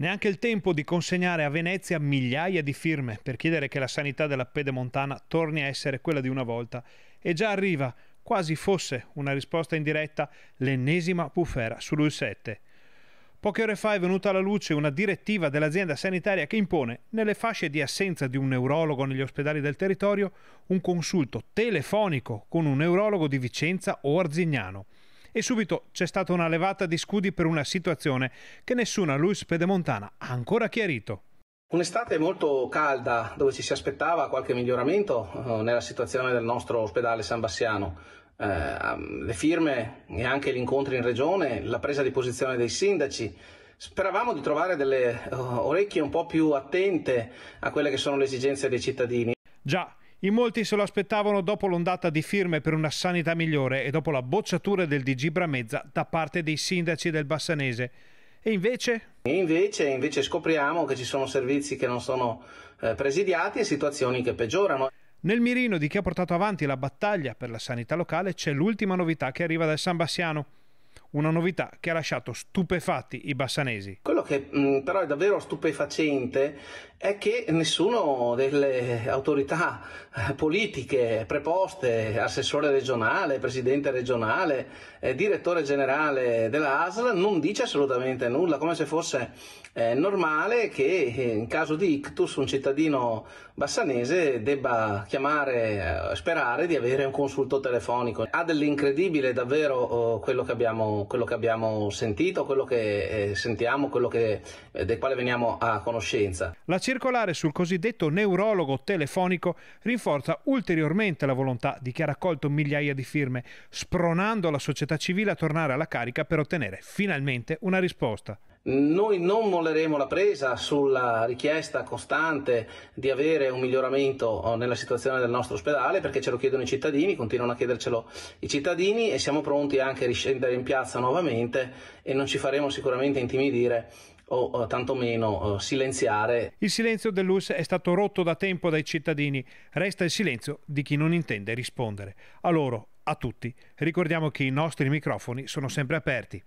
Neanche il tempo di consegnare a Venezia migliaia di firme per chiedere che la sanità della pedemontana torni a essere quella di una volta e già arriva, quasi fosse una risposta indiretta, l'ennesima bufera sul 7. Poche ore fa è venuta alla luce una direttiva dell'azienda sanitaria che impone, nelle fasce di assenza di un neurologo negli ospedali del territorio, un consulto telefonico con un neurologo di Vicenza o Arzignano e subito c'è stata una levata di scudi per una situazione che nessuna Luis Pedemontana ha ancora chiarito. Un'estate molto calda dove ci si aspettava qualche miglioramento eh, nella situazione del nostro ospedale San Bassiano. Eh, le firme e anche gli incontri in regione, la presa di posizione dei sindaci, Speravamo di trovare delle eh, orecchie un po' più attente a quelle che sono le esigenze dei cittadini. Già, in molti se lo aspettavano dopo l'ondata di firme per una sanità migliore e dopo la bocciatura del DG Bramezza da parte dei sindaci del Bassanese. E invece? E invece, invece scopriamo che ci sono servizi che non sono eh, presidiati e situazioni che peggiorano. Nel mirino di chi ha portato avanti la battaglia per la sanità locale c'è l'ultima novità che arriva dal San Bassiano. Una novità che ha lasciato stupefatti i bassanesi. Quello che mh, mm, però è davvero stupefacente è che nessuno delle autorità eh, politiche preposte, assessore regionale, presidente regionale, eh, direttore generale della ASL non dice assolutamente nulla, come se fosse eh, normale che eh, in caso di ictus un cittadino bassanese debba chiamare, eh, sperare di avere un consulto telefonico. Ha dell'incredibile davvero oh, quello, che abbiamo, quello, che abbiamo, sentito, quello che eh, sentiamo, quello che, del quale veniamo a conoscenza. La circolare sul cosiddetto neurologo telefonico rinforza ulteriormente la volontà di chi ha raccolto migliaia di firme, spronando la società civile a tornare alla carica per ottenere finalmente una risposta. Noi non molleremo la presa sulla richiesta costante di avere un miglioramento eh, nella situazione del nostro ospedale perché ce lo chiedono i cittadini, continuano a chiedercelo i cittadini e siamo pronti anche a riscendere in piazza nuovamente e non ci faremo sicuramente intimidire o eh, tantomeno eh, silenziare. Il silenzio dell'US è stato rotto da tempo dai cittadini, resta il silenzio di chi non intende rispondere. A loro, a tutti, ricordiamo che i nostri microfoni sono sempre aperti.